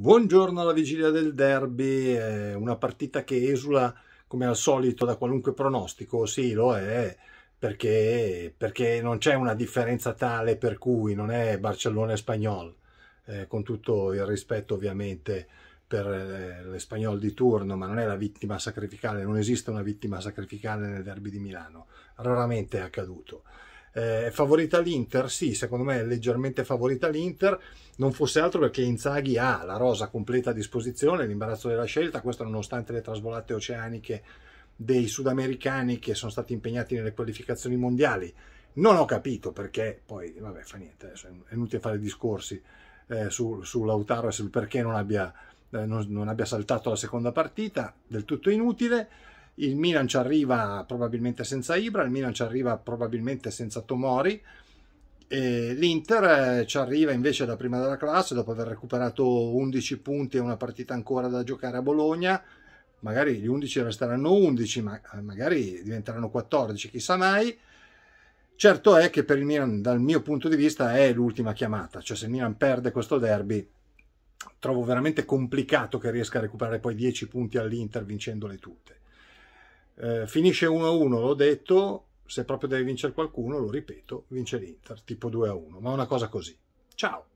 Buongiorno alla vigilia del derby, una partita che esula come al solito da qualunque pronostico, sì lo è, perché, perché non c'è una differenza tale per cui non è Barcellona e Spagnol, eh, con tutto il rispetto ovviamente per eh, l'Espagnol di turno, ma non è la vittima sacrificale, non esiste una vittima sacrificale nel derby di Milano, raramente è accaduto. Eh, favorita l'Inter? Sì, secondo me è leggermente favorita l'Inter, non fosse altro perché Inzaghi ha la rosa completa a disposizione, l'imbarazzo della scelta, questo nonostante le trasvolate oceaniche dei sudamericani che sono stati impegnati nelle qualificazioni mondiali. Non ho capito perché, poi vabbè fa niente, è inutile fare discorsi eh, su, su Lautaro e sul perché non abbia, eh, non, non abbia saltato la seconda partita, del tutto inutile il Milan ci arriva probabilmente senza Ibra, il Milan ci arriva probabilmente senza Tomori, l'Inter eh, ci arriva invece da prima della classe dopo aver recuperato 11 punti e una partita ancora da giocare a Bologna, magari gli 11 resteranno 11, ma eh, magari diventeranno 14, chissà mai. Certo è che per il Milan, dal mio punto di vista, è l'ultima chiamata, cioè se il Milan perde questo derby trovo veramente complicato che riesca a recuperare poi 10 punti all'Inter vincendole tutte. Eh, finisce 1-1, l'ho detto, se proprio deve vincere qualcuno, lo ripeto, vince l'Inter, tipo 2-1, ma una cosa così. Ciao!